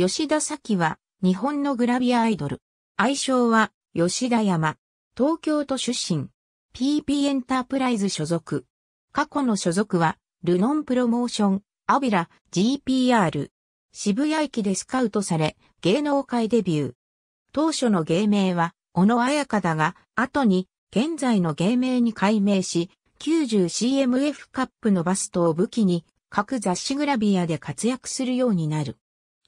吉田咲は、日本のグラビアアイドル。愛称は、吉田山。東京都出身。PP エンタープライズ所属。過去の所属は、ルノンプロモーション、アビラ、GPR。渋谷駅でスカウトされ、芸能界デビュー。当初の芸名は、小野彩香だが、後に、現在の芸名に改名し、90CMF カップのバストを武器に、各雑誌グラビアで活躍するようになる。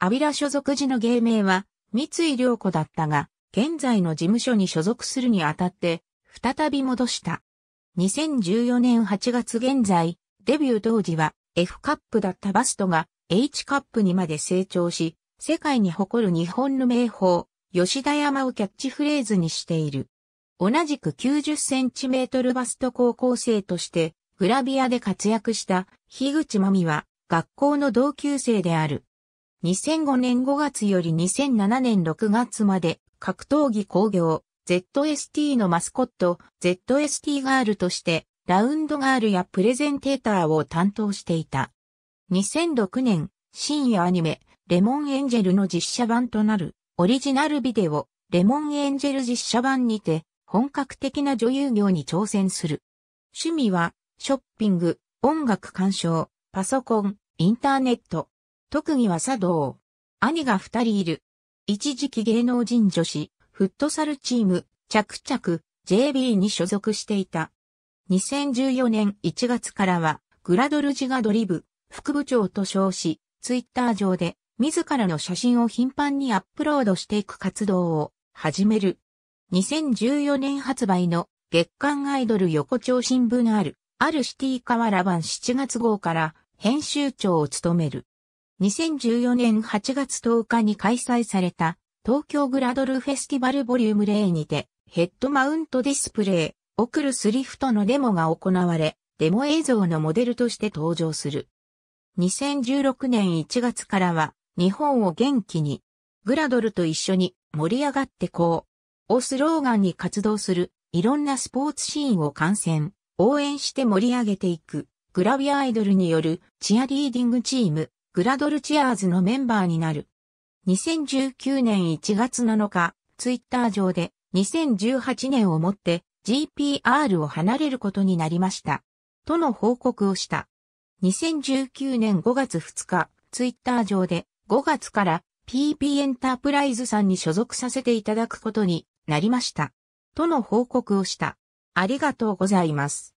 アビラ所属時の芸名は、三井良子だったが、現在の事務所に所属するにあたって、再び戻した。2014年8月現在、デビュー当時は F カップだったバストが H カップにまで成長し、世界に誇る日本の名宝、吉田山をキャッチフレーズにしている。同じく90センチメートルバスト高校生として、グラビアで活躍した、樋口真美は、学校の同級生である。2005年5月より2007年6月まで格闘技工業 ZST のマスコット ZST ガールとしてラウンドガールやプレゼンテーターを担当していた。2006年深夜アニメレモンエンジェルの実写版となるオリジナルビデオレモンエンジェル実写版にて本格的な女優業に挑戦する。趣味はショッピング、音楽鑑賞、パソコン、インターネット、特技は茶道。兄が二人いる。一時期芸能人女子、フットサルチーム、着々、JB に所属していた。2014年1月からは、グラドルジガドリブ、副部長と称し、ツイッター上で、自らの写真を頻繁にアップロードしていく活動を始める。2014年発売の月刊アイドル横丁新聞ある、あるシティ河原版7月号から編集長を務める。2014年8月10日に開催された東京グラドルフェスティバルボリューム0にてヘッドマウントディスプレイ、オクルスリフトのデモが行われ、デモ映像のモデルとして登場する。2016年1月からは日本を元気にグラドルと一緒に盛り上がってこうをスローガンに活動するいろんなスポーツシーンを観戦、応援して盛り上げていくグラビアアイドルによるチアリーディングチームグラドルチアーズのメンバーになる。2019年1月7日、ツイッター上で2018年をもって GPR を離れることになりました。との報告をした。2019年5月2日、ツイッター上で5月から PP エンタープライズさんに所属させていただくことになりました。との報告をした。ありがとうございます。